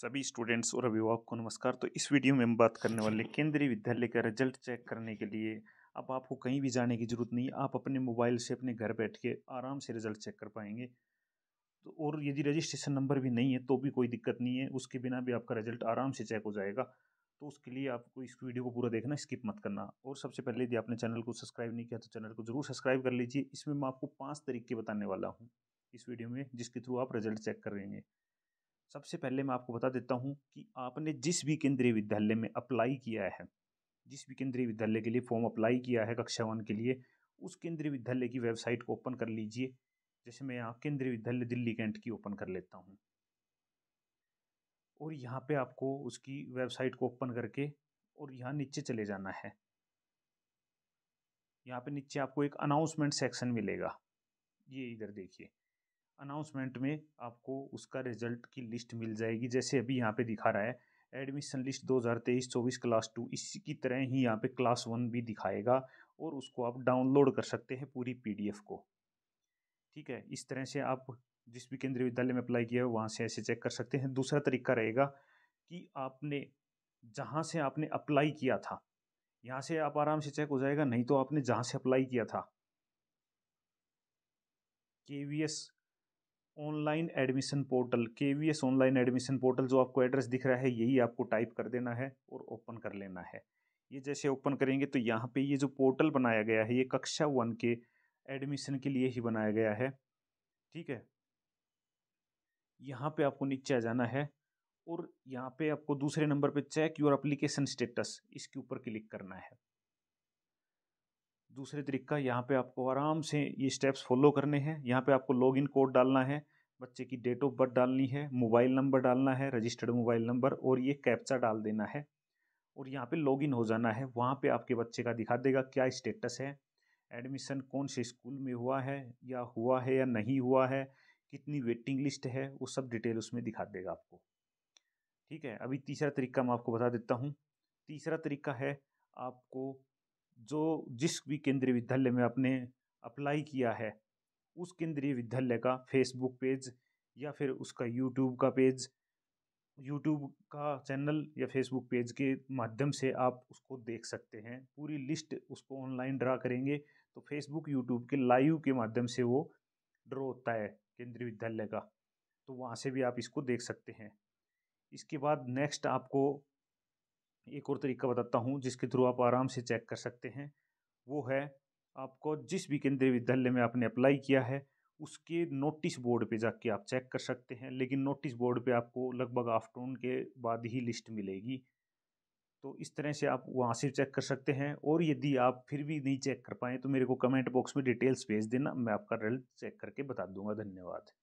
सभी स्टूडेंट्स और अभिभावक को नमस्कार तो इस वीडियो में हम बात करने वाले केंद्रीय विद्यालय का रिजल्ट चेक करने के लिए अब आपको कहीं भी जाने की ज़रूरत नहीं आप अपने मोबाइल से अपने घर बैठ के आराम से रिजल्ट चेक कर पाएंगे तो और यदि रजिस्ट्रेशन नंबर भी नहीं है तो भी कोई दिक्कत नहीं है उसके बिना भी आपका रिजल्ट आराम से चेक हो जाएगा तो उसके लिए आपको इस वीडियो को पूरा देखना स्किप मत करना और सबसे पहले यदि आपने चैनल को सब्सक्राइब नहीं किया तो चैनल को ज़रूर सब्सक्राइब कर लीजिए इसमें मैं आपको पाँच तरीके बताने वाला हूँ इस वीडियो में जिसके थ्रू आप रिजल्ट चेक करेंगे सबसे पहले मैं आपको बता देता हूँ कि आपने जिस भी केंद्रीय विद्यालय में अप्लाई किया है जिस भी केंद्रीय विद्यालय के लिए फॉर्म अप्लाई किया है कक्षा वन के लिए उस केंद्रीय विद्यालय की वेबसाइट को ओपन कर लीजिए जैसे मैं यहाँ केंद्रीय विद्यालय दिल्ली कैंट की ओपन कर लेता हूँ और यहाँ पे आपको उसकी वेबसाइट को ओपन करके और यहाँ नीचे चले जाना है यहाँ पे नीचे आपको एक अनाउंसमेंट सेक्शन मिलेगा ये इधर देखिए अनाउंसमेंट में आपको उसका रिजल्ट की लिस्ट मिल जाएगी जैसे अभी यहाँ पे दिखा रहा है एडमिशन लिस्ट 2023-24 क्लास टू इसी की तरह ही यहाँ पे क्लास वन भी दिखाएगा और उसको आप डाउनलोड कर सकते हैं पूरी पीडीएफ को ठीक है इस तरह से आप जिस भी केंद्रीय विद्यालय में अप्लाई किया है वहाँ से ऐसे चेक कर सकते हैं दूसरा तरीका रहेगा कि आपने जहाँ से आपने अप्लाई किया था यहाँ से आप आराम से चेक हो जाएगा नहीं तो आपने जहाँ से अप्लाई किया था K V S online admission portal K V S online admission portal जो आपको एड्रेस दिख रहा है यही आपको टाइप कर देना है और ओपन कर लेना है ये जैसे ओपन करेंगे तो यहाँ पे ये जो पोर्टल बनाया गया है ये कक्षा वन के एडमिशन के लिए ही बनाया गया है ठीक है यहाँ पे आपको नीचे आ जाना है और यहाँ पे आपको दूसरे नंबर पे चेक योर अप्लीकेशन स्टेटस इसके ऊपर क्लिक करना है दूसरे तरीका यहाँ पे आपको आराम से ये स्टेप्स फॉलो करने हैं यहाँ पे आपको लॉग इन कोड डालना है बच्चे की डेट ऑफ बर्थ डालनी है मोबाइल नंबर डालना है रजिस्टर्ड मोबाइल नंबर और ये कैप्चा डाल देना है और यहाँ पे लॉग इन हो जाना है वहाँ पे आपके बच्चे का दिखा देगा क्या स्टेटस है एडमिशन कौन से स्कूल में हुआ है या हुआ है या नहीं हुआ है कितनी वेटिंग लिस्ट है वो सब डिटेल उसमें दिखा देगा आपको ठीक है अभी तीसरा तरीका मैं आपको बता देता हूँ तीसरा तरीका है आपको जो जिस भी केंद्रीय विद्यालय में आपने अप्लाई किया है उस केंद्रीय विद्यालय का फेसबुक पेज या फिर उसका यूट्यूब का पेज यूट्यूब का चैनल या फेसबुक पेज के माध्यम से आप उसको देख सकते हैं पूरी लिस्ट उसको ऑनलाइन ड्रा करेंगे तो फेसबुक यूट्यूब के लाइव के माध्यम से वो ड्रॉ होता है केंद्रीय विद्यालय का तो वहाँ से भी आप इसको देख सकते हैं इसके बाद नेक्स्ट आपको एक और तरीका बताता हूँ जिसके थ्रू आप आराम से चेक कर सकते हैं वो है आपको जिस भी केंद्रीय विद्यालय में आपने अप्लाई किया है उसके नोटिस बोर्ड पे जाके आप चेक कर सकते हैं लेकिन नोटिस बोर्ड पे आपको लगभग आफ्टरनून के बाद ही लिस्ट मिलेगी तो इस तरह से आप वहाँ से चेक कर सकते हैं और यदि आप फिर भी नहीं चेक कर पाएँ तो मेरे को कमेंट बॉक्स में डिटेल्स भेज देना मैं आपका रिजल्ट चेक करके बता दूंगा धन्यवाद